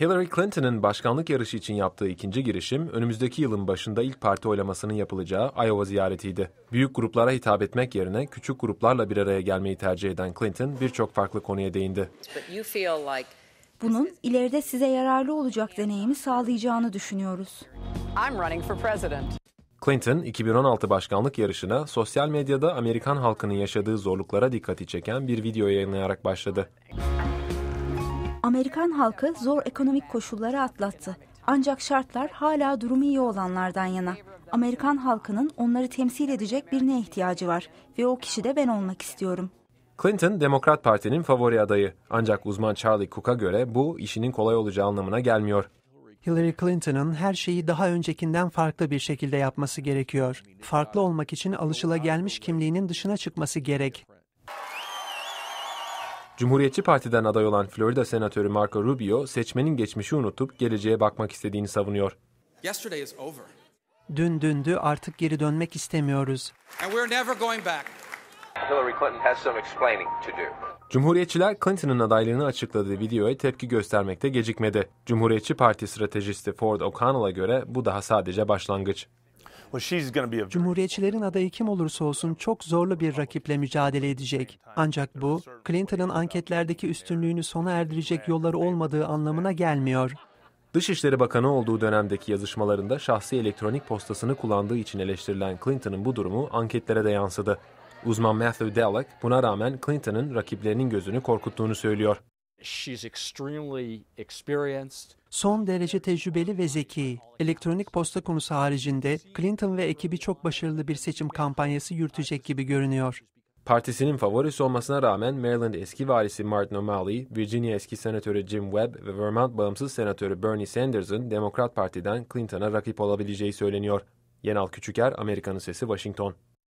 Hillary Clinton'ın başkanlık yarışı için yaptığı ikinci girişim önümüzdeki yılın başında ilk parti oylamasının yapılacağı Iowa ziyaretiydi. Büyük gruplara hitap etmek yerine küçük gruplarla bir araya gelmeyi tercih eden Clinton birçok farklı konuya değindi. Bunun ileride size yararlı olacak deneyimi sağlayacağını düşünüyoruz. Clinton 2016 başkanlık yarışına sosyal medyada Amerikan halkının yaşadığı zorluklara dikkati çeken bir video yayınlayarak başladı. Amerikan halkı zor ekonomik koşulları atlattı. Ancak şartlar hala durumu iyi olanlardan yana. Amerikan halkının onları temsil edecek birine ihtiyacı var ve o kişi de ben olmak istiyorum. Clinton, Demokrat Parti'nin favori adayı. Ancak uzman Charlie Cook'a göre bu işinin kolay olacağı anlamına gelmiyor. Hillary Clinton'ın her şeyi daha öncekinden farklı bir şekilde yapması gerekiyor. Farklı olmak için alışılagelmiş kimliğinin dışına çıkması gerek. Cumhuriyetçi Parti'den aday olan Florida Senatörü Marco Rubio, seçmenin geçmişi unutup geleceğe bakmak istediğini savunuyor. Dün dündü artık geri dönmek istemiyoruz. Cumhuriyetçiler Clinton'ın adaylığını açıkladığı videoya tepki göstermekte gecikmedi. Cumhuriyetçi Parti stratejisti Ford O'Connell'a göre bu daha sadece başlangıç. Cumhuriyetçilerin adayı kim olursa olsun çok zorlu bir rakiple mücadele edecek. Ancak bu, Clinton'ın anketlerdeki üstünlüğünü sona erdirecek yolları olmadığı anlamına gelmiyor. Dışişleri Bakanı olduğu dönemdeki yazışmalarında şahsi elektronik postasını kullandığı için eleştirilen Clinton'ın bu durumu anketlere de yansıdı. Uzman Matthew Dalek, buna rağmen Clinton'ın rakiplerinin gözünü korkuttuğunu söylüyor. She's extremely experienced. Son derece tecrübeli ve zeki. Elektronik posta konusu haricinde Clinton ve ekibi çok başarılı bir seçim kampanyası yürütecek gibi görünüyor. Partisinin favorisi olmasına rağmen Maryland eski valisi Martin O'Malley, Virginia eski senatörü Jim Webb ve Vermont bağımsız senatörü Bernie Sanders'ın Demokrat Parti'den Clinton'a rakip olabileceği söyleniyor. Yenal Küçüker, Amerikanın Sesi, Washington.